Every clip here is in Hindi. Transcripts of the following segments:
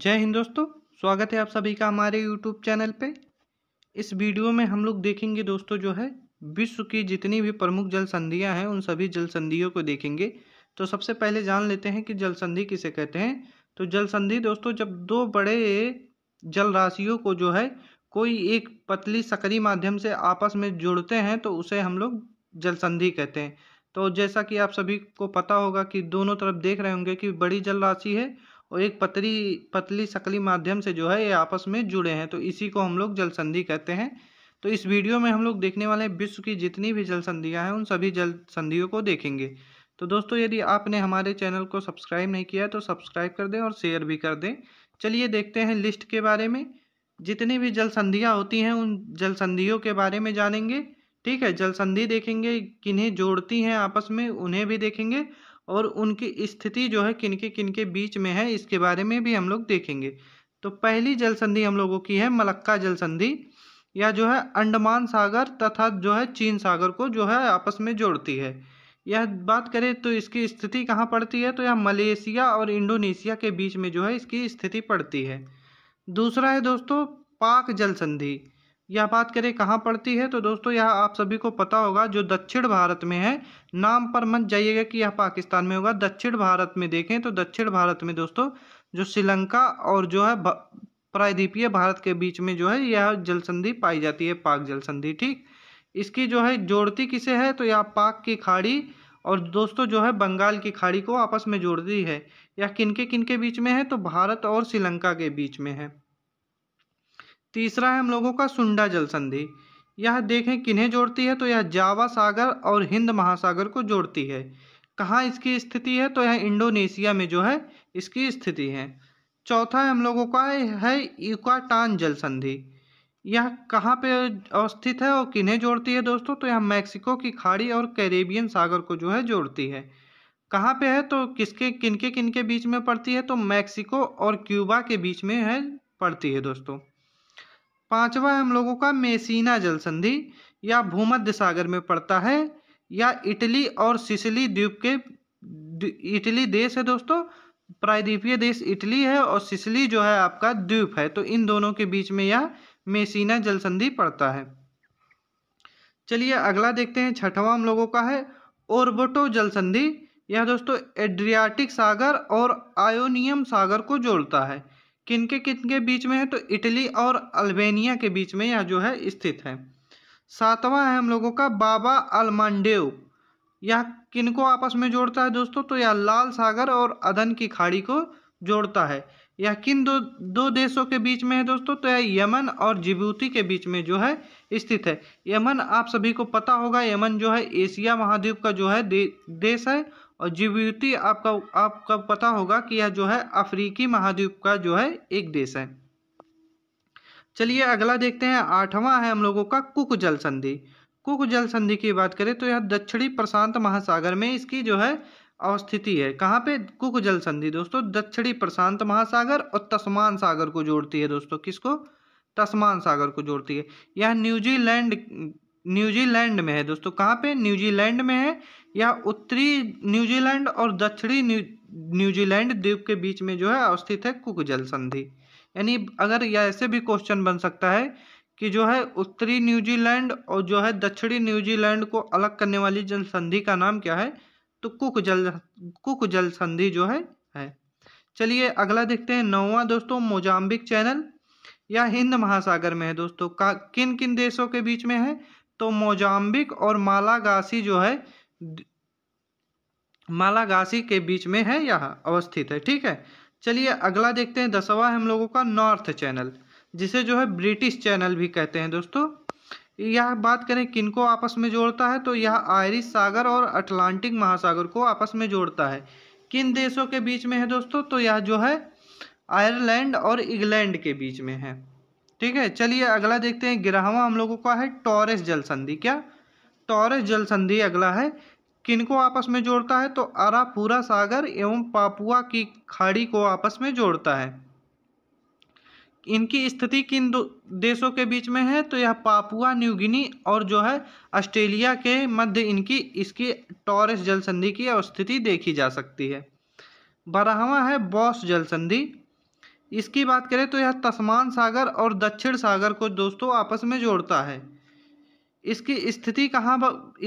जय हिंद दोस्तों स्वागत है आप सभी का हमारे यूट्यूब चैनल पे इस वीडियो में हम लोग देखेंगे दोस्तों जो है विश्व की जितनी भी प्रमुख जल संधियाँ हैं उन सभी जल संधियों को देखेंगे तो सबसे पहले जान लेते हैं कि जल संधि किसे कहते हैं तो जल संधि दोस्तों जब दो बड़े जल राशियों को जो है कोई एक पतली सकरी माध्यम से आपस में जुड़ते हैं तो उसे हम लोग जल संधि कहते हैं तो जैसा कि आप सभी को पता होगा कि दोनों तरफ देख रहे होंगे कि बड़ी जल राशि है और एक पतली पतली शकली माध्यम से जो है ये आपस में जुड़े हैं तो इसी को हम लोग जलसंधि कहते हैं तो इस वीडियो में हम लोग देखने वाले हैं विश्व की जितनी भी जल संधियाँ हैं उन सभी जल संधियों को देखेंगे तो दोस्तों यदि आपने हमारे चैनल को सब्सक्राइब नहीं किया तो सब्सक्राइब कर दें और शेयर भी कर दें चलिए देखते हैं लिस्ट के बारे में जितनी भी जल संधियाँ होती हैं उन जल संधियों के बारे में जानेंगे ठीक है जल संधि देखेंगे किन्हें जोड़ती हैं आपस में उन्हें भी देखेंगे और उनकी स्थिति जो है किनके किनके बीच में है इसके बारे में भी हम लोग देखेंगे तो पहली जल संधि हम लोगों की है मलक्का जल संधि या जो है अंडमान सागर तथा जो है चीन सागर को जो है आपस में जोड़ती है यह बात करें तो इसकी स्थिति कहाँ पड़ती है तो यह मलेशिया और इंडोनेशिया के बीच में जो है इसकी स्थिति पड़ती है दूसरा है दोस्तों पाक जल संधि यह बात करें कहाँ पड़ती है तो दोस्तों यह आप सभी को पता होगा जो दक्षिण भारत में है नाम पर मत जाइएगा कि यह पाकिस्तान में होगा दक्षिण भारत में देखें तो दक्षिण भारत में दोस्तों जो श्रीलंका और जो है प्रायद्वीपीय भारत के बीच में जो है यह जल संधि पाई जाती है पाक जल संधि ठीक इसकी जो है जोड़ती किसे है तो यह पाक की खाड़ी और दोस्तों जो है बंगाल की खाड़ी को आपस में जोड़ती है यह किनके किनके बीच में है तो भारत और श्रीलंका के बीच में है तीसरा है हम लोगों का सुंडा जल संधि यह देखें किन्हें जोड़ती है तो यह जावा सागर और हिंद महासागर को जोड़ती है कहाँ इसकी स्थिति है तो यह इंडोनेशिया में जो है इसकी स्थिति है चौथा हम लोगों का है इक्वाटान जल संधि यह कहाँ पे अवस्थित है और किन्हें जोड़ती है दोस्तों तो यह मैक्सिको की खाड़ी और कैरेबियन सागर को जो है जोड़ती है कहाँ पे है तो किसके किनके किनके बीच में पड़ती है तो मैक्सिको और क्यूबा के बीच में है पड़ती है दोस्तों पांचवा हम लोगों का मेसिना जल संधि या भूमध्य सागर में पड़ता है या इटली और सिसिली द्वीप के इटली देश है दोस्तों प्रायद्वीपीय देश इटली है और सिसिली जो है आपका द्वीप है तो इन दोनों के बीच में यह मेसीना जल संधि पड़ता है चलिए अगला देखते हैं छठवां हम लोगों का है ओरबोटो जल संधि यह दोस्तों एड्रियाटिक सागर और आयोनियम सागर को जोड़ता है किनके किनके बीच में है तो इटली और अल्बेनिया के बीच में यह जो है स्थित है सातवां है हम लोगों का बाबा अलमांडेव यह किनको आपस में जोड़ता है दोस्तों तो यह लाल सागर और अदन की खाड़ी को जोड़ता है यह किन दो दो देशों के बीच में है दोस्तों तो यह यमन और जिबूती के बीच में जो है स्थित है यमन आप सभी को पता होगा यमन जो है एशिया महाद्वीप का जो है दे, देश है और जिबूती आपका आपका पता होगा कि यह जो है अफ्रीकी महाद्वीप का जो है एक देश है चलिए अगला देखते हैं आठवां है हम लोगों का कुक जल संधि कुक जल संधि की बात करें तो यह दक्षिणी प्रशांत महासागर में इसकी जो है अवस्थिति है कहाँ पे कुक जल संधि दोस्तों दक्षिणी प्रशांत महासागर और तस्मान सागर को जोड़ती है दोस्तों किसको तस्मान सागर को जोड़ती है यह न्यूजीलैंड न्यूजीलैंड में है दोस्तों कहाँ पे न्यूजीलैंड में है या उत्तरी न्यूजीलैंड और दक्षिणी न्यूजीलैंड द्वीप के बीच में जो है अवस्थित है कुक जल संधि यानी अगर यह ऐसे भी क्वेश्चन बन सकता है कि जो है उत्तरी न्यूजीलैंड और जो है दक्षिणी न्यूजीलैंड को अलग करने वाली जल संधि का नाम क्या है तो कुक जल कुक जल संधि जो है है चलिए अगला देखते हैं नौवा दोस्तों मोजाम्बिक चैनल या हिंद महासागर में है दोस्तों का किन किन देशों के बीच में है तो मोजाम्बिक और मालागासी जो है मालागासी के बीच में है यह अवस्थित है ठीक है चलिए अगला देखते हैं दसवा है हम लोगों का नॉर्थ चैनल जिसे जो है ब्रिटिश चैनल भी कहते हैं दोस्तों यह बात करें किनको आपस में जोड़ता है तो यह आयरिश सागर और अटलांटिक महासागर को आपस में जोड़ता है किन देशों के बीच में है दोस्तों तो यह जो है आयरलैंड और इंग्लैंड के बीच में है ठीक है चलिए अगला देखते हैं ग्रहवा हम लोगों का है टॉरेस जल संधि क्या टॉरेस जल संधि अगला है किनको आपस में जोड़ता है तो अरापूरा सागर एवं पापुआ की खाड़ी को आपस में जोड़ता है इनकी स्थिति किन दो देशों के बीच में है तो यह पापुआ न्यू गिनी और जो है ऑस्ट्रेलिया के मध्य इनकी इसकी टॉरेस जल संधि की स्थिति देखी जा सकती है बारहवा है बॉस जल संधि इसकी बात करें तो यह तस्मान सागर और दक्षिण सागर को दोस्तों आपस में जोड़ता है इसकी स्थिति कहाँ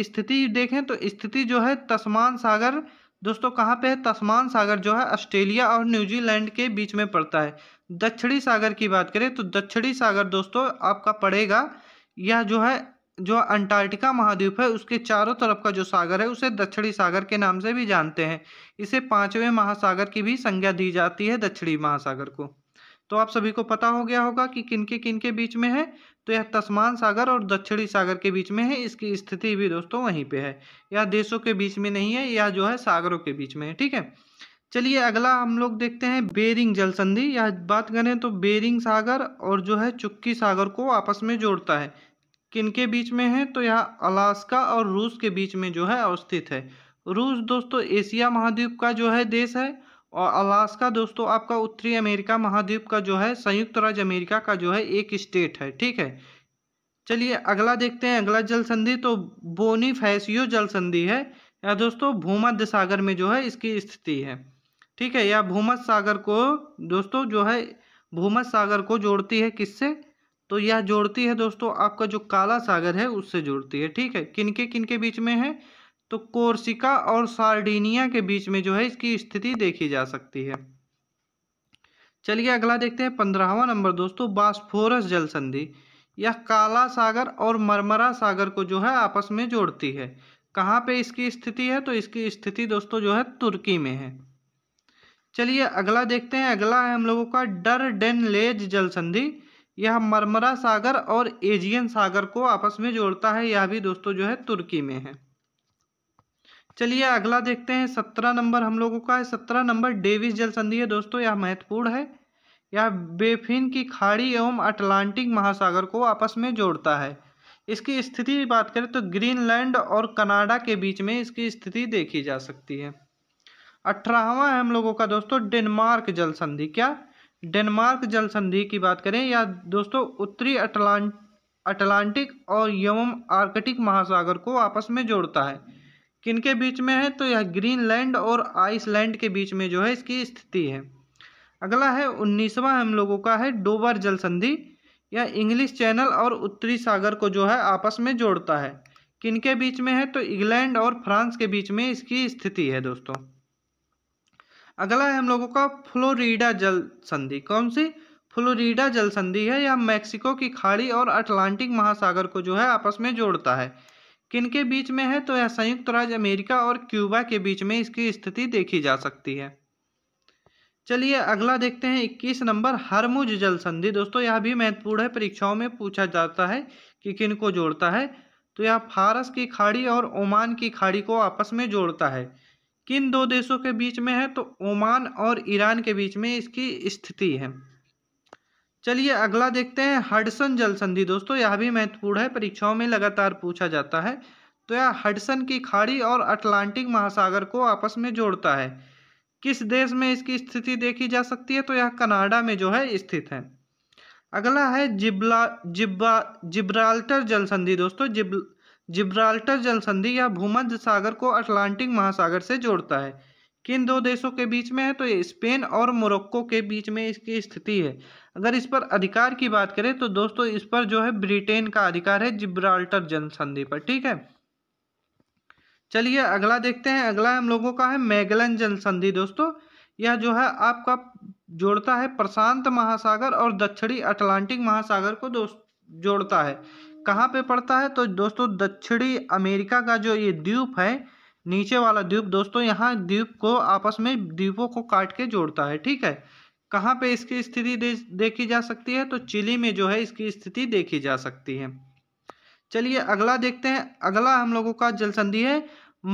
स्थिति देखें तो स्थिति जो है तस्मान सागर दोस्तों कहाँ पे है तस्मान सागर जो है ऑस्ट्रेलिया और न्यूजीलैंड के बीच में पड़ता है दक्षिणी सागर की बात करें तो दक्षिणी सागर दोस्तों आपका पड़ेगा यह जो है जो अंटार्कटिका महाद्वीप है उसके चारों तरफ का जो सागर है उसे दक्षिणी सागर के नाम से भी जानते हैं इसे पांचवें महासागर की भी संज्ञा दी जाती है दक्षिणी महासागर को तो आप सभी को पता हो गया होगा कि किनके किनके बीच में है तो यह तस्मान सागर और दक्षिणी सागर के बीच में है इसकी स्थिति भी दोस्तों वहीं पे है यह देशों के बीच में नहीं है यह जो है सागरों के बीच में है ठीक है चलिए अगला हम लोग देखते हैं बेरिंग जल संधि यह बात करें तो बेरिंग सागर और जो है चुक्की सागर को आपस में जोड़ता है किनके बीच में है तो यह अलास्का और रूस के बीच में जो है अवस्थित है रूस दोस्तों एशिया महाद्वीप का जो है देश है और अलास्का दोस्तों आपका उत्तरी अमेरिका महाद्वीप का जो है संयुक्त राज्य अमेरिका का जो है एक स्टेट है ठीक है चलिए अगला देखते हैं अगला जल संधि तो बोनी फैसियो जल संधि है या दोस्तों भूमध्य सागर में जो है इसकी स्थिति है ठीक है या भूमध्य सागर को दोस्तों जो है भूमध्य सागर को जोड़ती है किससे तो यह जोड़ती है दोस्तों आपका जो काला सागर है उससे जोड़ती है ठीक है किनके किनके बीच में है तो कोर्सिका और सार्डिनिया के बीच में जो है इसकी स्थिति देखी जा सकती है चलिए अगला देखते हैं पंद्रहवा नंबर दोस्तों बास्फोरस जल संधि यह काला सागर और मरमरा सागर को जो है आपस में जोड़ती है कहाँ पे इसकी स्थिति है तो इसकी स्थिति दोस्तों जो है तुर्की में है चलिए अगला देखते हैं अगला है हम लोगों का डर डेन लेज जल संधि यह मरमरा सागर और एजियन सागर को आपस में जोड़ता है यह भी दोस्तों जो है तुर्की में है चलिए अगला देखते हैं सत्रह नंबर हम लोगों का है सत्रह नंबर डेविस जल संधि है दोस्तों यह महत्वपूर्ण है यह बेफिन की खाड़ी एवं अटलांटिक महासागर को आपस में जोड़ता है इसकी स्थिति बात करें तो ग्रीनलैंड और कनाडा के बीच में इसकी स्थिति देखी जा सकती है अठारहवा है हम लोगों का दोस्तों डेनमार्क जल संधि क्या डेनमार्क जल संधि की बात करें या दोस्तों उत्तरी अटलांट अटलांटिक और यवम आर्कटिक महासागर को आपस में जोड़ता है किनके बीच में है तो यह ग्रीनलैंड और आइसलैंड के बीच में जो है इसकी स्थिति है अगला है उन्नीसवा हम लोगों का है डोबर जल संधि यह इंग्लिश चैनल और उत्तरी सागर को जो है आपस में जोड़ता है किनके बीच में है तो इंग्लैंड और फ्रांस के बीच में इसकी स्थिति है दोस्तों अगला है हम लोगों का फ्लोरिडा जल संधि कौन सी फ्लोरिडा जल संधि है यह मैक्सिको की खाड़ी और अटलांटिक महासागर को जो है आपस में जोड़ता है किन के बीच में है तो यह संयुक्त राज्य अमेरिका और क्यूबा के बीच में इसकी स्थिति देखी जा सकती है चलिए अगला देखते हैं इक्कीस नंबर हरमुज जल संधि दोस्तों यह भी महत्वपूर्ण है परीक्षाओं में पूछा जाता है कि किन को जोड़ता है तो यह फारस की खाड़ी और ओमान की खाड़ी को आपस में जोड़ता है किन दो देशों के बीच में है तो ओमान और ईरान के बीच में इसकी स्थिति है चलिए अगला देखते हैं हडसन जल संधि दोस्तों यह भी महत्वपूर्ण है परीक्षाओं में लगातार पूछा जाता है तो यह हडसन की खाड़ी और अटलांटिक महासागर को आपस में जोड़ता है किस देश में इसकी स्थिति देखी जा सकती है तो यह कनाडा में जो है स्थित है अगला है जिब्ला जिब्बा जिब्राल्टर जल संधि दोस्तों जिब जिब्राल्टर जलसंधि यह भूमध्य सागर को अटलांटिक महासागर से जोड़ता है किन दो देशों के बीच में है तो ये स्पेन और मोरक्को के बीच में इसकी स्थिति है अगर इस पर अधिकार की बात करें तो दोस्तों इस पर जो है ब्रिटेन का अधिकार है जिब्राल्टर जनसंधि पर ठीक है चलिए अगला देखते हैं अगला हम लोगों का है मैगलन जनसंधि दोस्तों यह जो है आपका जोड़ता है प्रशांत महासागर और दक्षिणी अटलांटिक महासागर को दोस्त जोड़ता है कहाँ पे पड़ता है तो दोस्तों दक्षिणी अमेरिका का जो ये द्वीप है नीचे वाला द्वीप दोस्तों यहाँ द्वीप को आपस में द्वीपों को काट के जोड़ता है ठीक है कहाँ पे इसकी स्थिति दे, देखी जा सकती है तो चिली में जो है इसकी स्थिति देखी जा सकती है चलिए अगला देखते हैं अगला हम लोगों का जल संधि है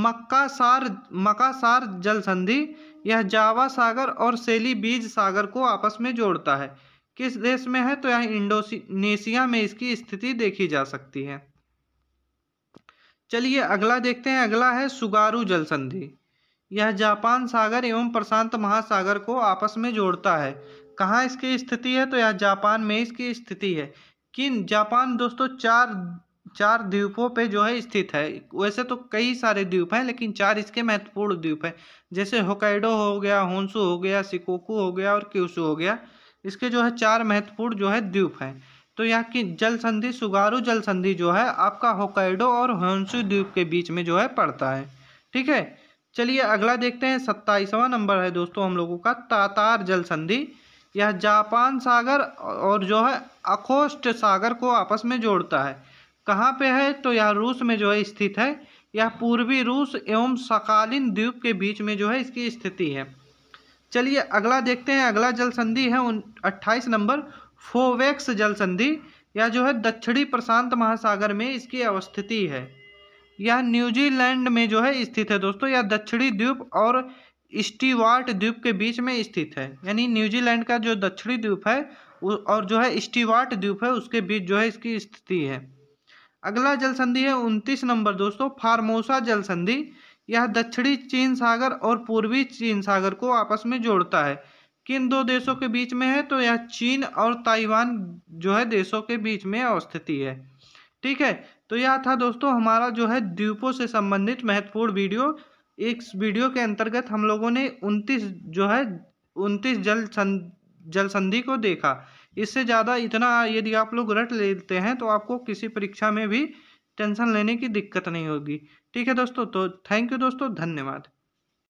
मक्कासार मक्कासार जल संधि यह जावा सागर और सेली बीज सागर को आपस में जोड़ता है किस देश में है तो यहाँ इंडोनेशिया में इसकी स्थिति देखी जा सकती है चलिए अगला देखते हैं अगला है सुगारू जल संधि यह जापान सागर एवं प्रशांत महासागर को आपस में जोड़ता है कहाँ इसकी स्थिति है तो यह जापान में इसकी स्थिति है किन जापान दोस्तों चार चार द्वीपों पे जो है स्थित है वैसे तो कई सारे द्वीप हैं लेकिन चार इसके महत्वपूर्ण द्वीप हैं जैसे होकाइडो हो गया होंसू हो गया सिकोकू हो गया और क्यूसू हो गया इसके जो है चार महत्वपूर्ण जो है द्वीप हैं तो यहाँ की जल संधि सुगारू जल संधि जो है आपका होकाइडो और होन्सु द्वीप के बीच में जो है पड़ता है ठीक है चलिए अगला देखते हैं सत्ताईसवा नंबर है दोस्तों हम लोगों का तातार जल संधि यह जापान सागर और जो है अखोष्ट सागर को आपस में जोड़ता है कहाँ पे है तो यह रूस में जो है स्थित है यह पूर्वी रूस एवं सकालीन द्वीप के बीच में जो है इसकी स्थिति है चलिए अगला देखते हैं अगला जल संधि है उन अट्ठाईस नंबर फोवेक्स जल संधि यह जो है दक्षिणी प्रशांत महासागर में इसकी अवस्थिति है यह न्यूजीलैंड में जो है स्थित है दोस्तों यह दक्षिणी द्वीप और स्टीवार्ट द्वीप के बीच में स्थित है यानी न्यूजीलैंड का जो दक्षिणी द्वीप है और जो है स्टीवार्ट द्वीप है उसके बीच जो है इसकी स्थिति है अगला जल संधि है उनतीस नंबर दोस्तों फार्मोसा जल संधि यह दक्षिणी चीन सागर और पूर्वी चीन सागर को आपस में जोड़ता है किन दो देशों के बीच में है तो यह चीन और ताइवान जो है देशों के बीच में अवस्थिति है ठीक है तो यह था दोस्तों हमारा जो है द्वीपों से संबंधित महत्वपूर्ण वीडियो इस वीडियो के अंतर्गत हम लोगों ने उनतीस जो है उनतीस जल संध जल संधि को देखा इससे ज़्यादा इतना यदि आप लोग रट लेते हैं तो आपको किसी परीक्षा में भी टेंशन लेने की दिक्कत नहीं होगी ठीक है दोस्तों तो थैंक यू दोस्तों धन्यवाद